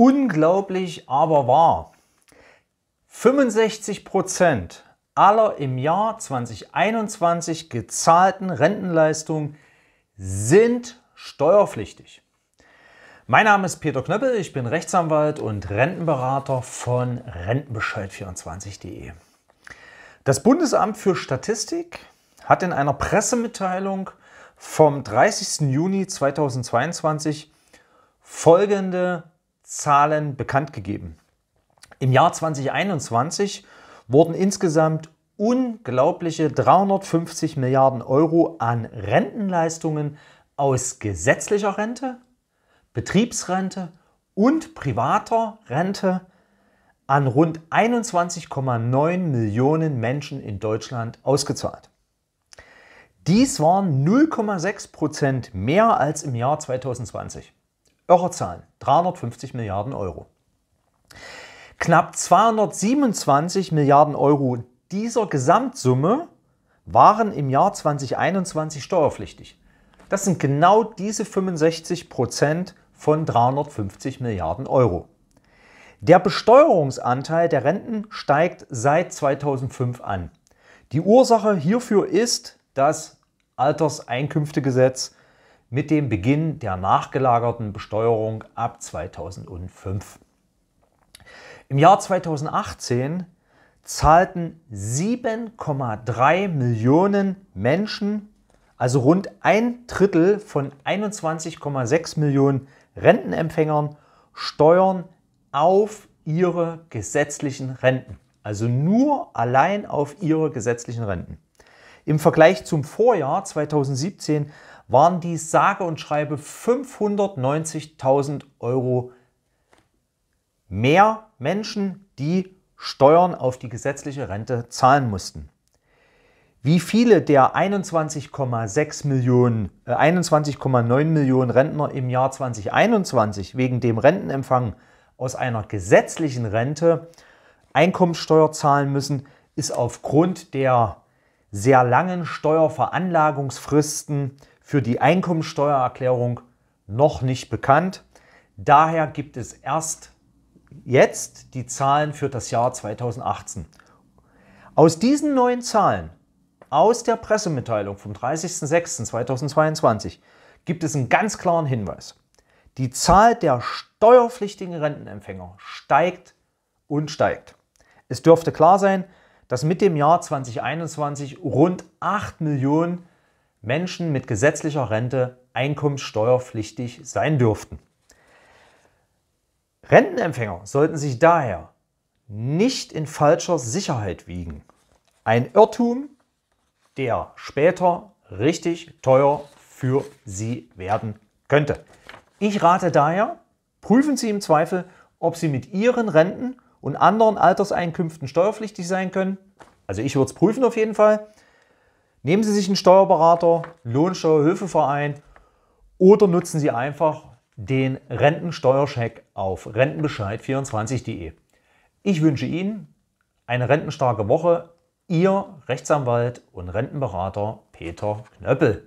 Unglaublich, aber wahr. 65 Prozent aller im Jahr 2021 gezahlten Rentenleistungen sind steuerpflichtig. Mein Name ist Peter Knöppel, ich bin Rechtsanwalt und Rentenberater von Rentenbescheid24.de. Das Bundesamt für Statistik hat in einer Pressemitteilung vom 30. Juni 2022 folgende Zahlen bekannt gegeben. Im Jahr 2021 wurden insgesamt unglaubliche 350 Milliarden Euro an Rentenleistungen aus gesetzlicher Rente, Betriebsrente und privater Rente an rund 21,9 Millionen Menschen in Deutschland ausgezahlt. Dies waren 0,6 Prozent mehr als im Jahr 2020. Zahlen, 350 Milliarden Euro. Knapp 227 Milliarden Euro dieser Gesamtsumme waren im Jahr 2021 steuerpflichtig. Das sind genau diese 65 Prozent von 350 Milliarden Euro. Der Besteuerungsanteil der Renten steigt seit 2005 an. Die Ursache hierfür ist das Alterseinkünftegesetz mit dem Beginn der nachgelagerten Besteuerung ab 2005. Im Jahr 2018 zahlten 7,3 Millionen Menschen, also rund ein Drittel von 21,6 Millionen Rentenempfängern, Steuern auf ihre gesetzlichen Renten. Also nur allein auf ihre gesetzlichen Renten. Im Vergleich zum Vorjahr 2017 waren die sage und schreibe 590.000 Euro mehr Menschen, die Steuern auf die gesetzliche Rente zahlen mussten. Wie viele der 21,6 Millionen, äh 21,9 Millionen Rentner im Jahr 2021 wegen dem Rentenempfang aus einer gesetzlichen Rente Einkommensteuer zahlen müssen, ist aufgrund der sehr langen Steuerveranlagungsfristen für die Einkommensteuererklärung noch nicht bekannt. Daher gibt es erst jetzt die Zahlen für das Jahr 2018. Aus diesen neuen Zahlen, aus der Pressemitteilung vom 30.06.2022, gibt es einen ganz klaren Hinweis. Die Zahl der steuerpflichtigen Rentenempfänger steigt und steigt. Es dürfte klar sein, dass mit dem Jahr 2021 rund 8 Millionen Menschen mit gesetzlicher Rente einkommenssteuerpflichtig sein dürften. Rentenempfänger sollten sich daher nicht in falscher Sicherheit wiegen. Ein Irrtum, der später richtig teuer für Sie werden könnte. Ich rate daher, prüfen Sie im Zweifel, ob Sie mit Ihren Renten und anderen Alterseinkünften steuerpflichtig sein können. Also ich würde es prüfen auf jeden Fall. Nehmen Sie sich einen Steuerberater, Lohnsteuerhilfeverein oder nutzen Sie einfach den Rentensteuerscheck auf rentenbescheid24.de. Ich wünsche Ihnen eine rentenstarke Woche. Ihr Rechtsanwalt und Rentenberater Peter Knöppel.